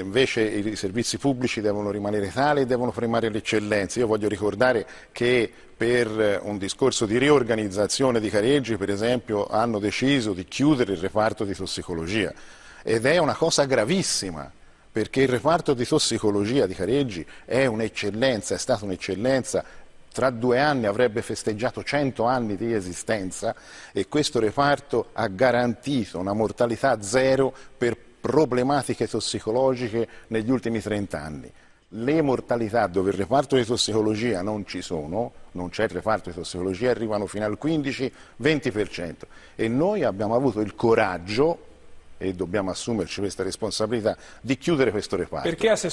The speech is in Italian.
invece i servizi pubblici devono rimanere tali e devono premiare l'eccellenza. Io voglio ricordare che per eh, un discorso di riorganizzazione di Careggi, per esempio, hanno deciso di chiudere il reparto di tossicologia ed è una cosa gravissima perché il reparto di tossicologia di Careggi è un'eccellenza, è stata un'eccellenza tra due anni avrebbe festeggiato 100 anni di esistenza e questo reparto ha garantito una mortalità zero per problematiche tossicologiche negli ultimi 30 anni. Le mortalità dove il reparto di tossicologia non ci sono, non c'è il reparto di tossicologia, arrivano fino al 15-20% e noi abbiamo avuto il coraggio e dobbiamo assumerci questa responsabilità di chiudere questo reparto.